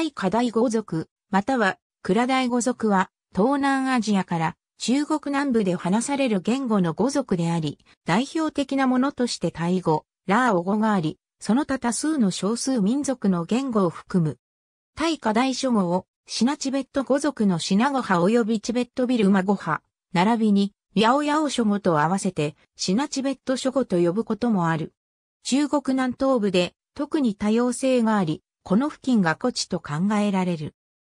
対課題語族、または蔵大語族は東南アジアから中国南部で話される言語の語族であり、代表的なものとしてタイ語、ラーオ語があり、その他多数の少数民族の言語を含む。タイ下大諸語をシナチベット語族のシナ語派及びチベットビルマ語派、並びにヤオヤオ諸語と合わせてシナチベット諸語と呼ぶこともある。中国南東部で特に多様性があり、この付近が古地と考えられる。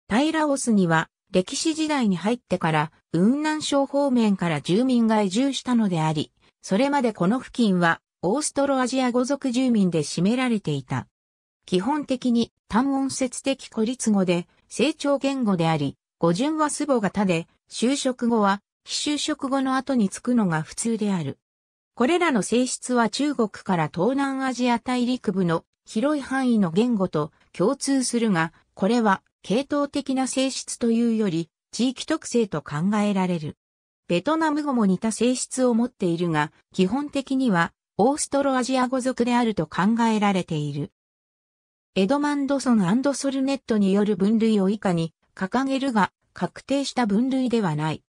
平オスには歴史時代に入ってから雲南省方面から住民が移住したのであり、それまでこの付近はオーストロアジア語族住民で占められていた。基本的に単音節的孤立語で成長言語であり、語順は祖母が他で、就職後は非就職後の後につくのが普通である。これらの性質は中国から東南アジア大陸部の広い範囲の言語と共通するが、これは系統的な性質というより地域特性と考えられる。ベトナム語も似た性質を持っているが、基本的にはオーストロアジア語族であると考えられている。エドマンドソンソルネットによる分類を以下に掲げるが、確定した分類ではない。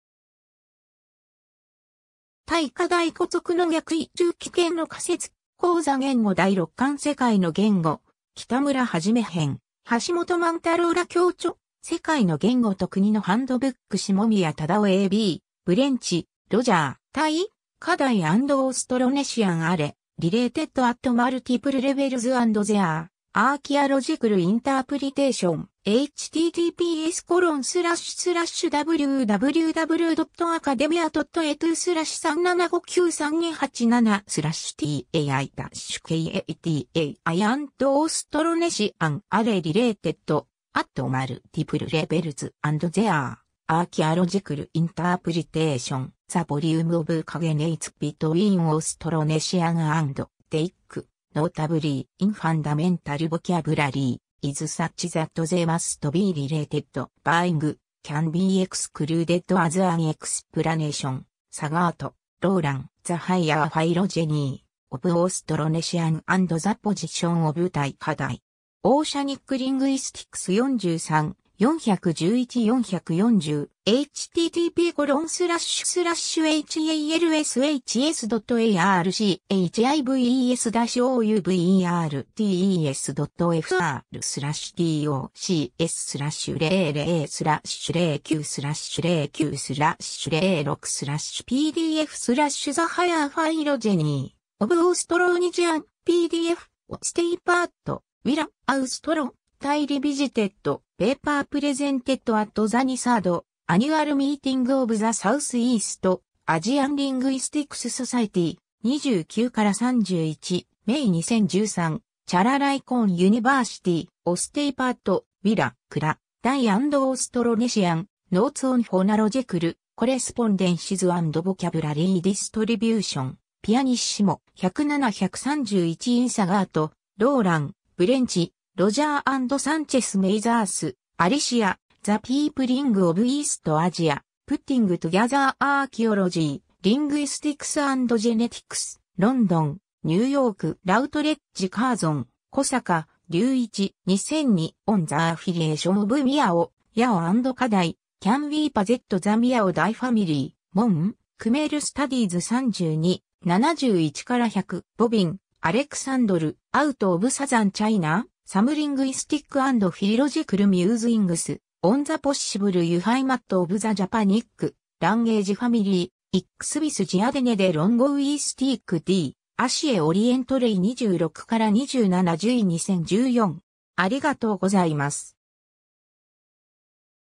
対課大古族の逆位中危険の仮説、講座言語第六巻世界の言語、北村はじめ編、橋本万太郎ら教著、世界の言語と国のハンドブック下宮忠夫 AB、ブレンチ、ロジャー、タイ、課題オーストロネシアンあれ、リレーテッドアットマルティプルレベルズゼアー。アーキアロジクルインタープリテーション https コロンスラッシュスラッシュ w w w a c a d e m i a e t u スラッシュ37593287スラッシュ tai ダッシュ katai アンドオーストロネシアンアレリレーテッドアットマルティプルレベルズアンドゼアーアーキアロジクルインタープリテーションザボリュームオブカゲネイツビトウィンオーストロネシアンアンドテイク notably in fundamental vocabulary is such that they must be related buying can be excluded as an explanation. Sagat, Roland, the higher phylogeny of Austronesian and the position of 対課題。e a n i c Linguistics 43 411-440、http コロンスラッシュスラッシュ halshshivers-ouvertes.fr スラッシュ tocs スラッシュ00スラッシュ09スラッシュ09スラッシュ06スラッシュ pdf スラッシュザハヤーファイロジェニーオブオーストローニジアン pdf オステイパートウィラアウストロタイリビジテッド、ペーパープレゼンテッドアットザニサード、アニュアルミーティングオブザサウスイースト、アジアンリングイスティクスソサイティ、29から31、メイ2013、チャラライコンユニバーシティ、オステイパート、ウィラ、クラ、ダイアンドオーストロネシアン、ノーツオンフォナロジェクル、コレスポンデンシズアンドボキャブラリーディストリビューション、ピアニッシモ、107-131インサガート、ローラン、ブレンチ、ロジャーサンチェス・メイザース、アリシア、ザ・ピープリング・オブ・イースト・アジア、プッティング・トゥ・ギャザー・アーキオロジー、リングイスティクス・アンド・ジェネティクス、ロンドン、ニューヨーク、ラウトレッジ・カーゾン、小坂、隆一、2002、オン・ザ・アフィリエーション・オブ・ミアオ、ヤオアンド・カダイ、キャン・ウィー・パゼット・ザ・ミアオ・大ファミリー、モン、クメール・スタディーズ32、71から100、ボビン、アレクサンドル、アウト・オブ・サザン・チャイナサムリングイスティックフィロジクルミューズイングス、オンザポッシブルユハイマットオブザジャパニック、ランゲージファミリー、イックスビスジアデネでロンゴウイスティック D、アシエオリエントレイ26から2710位2014。ありがとうございます。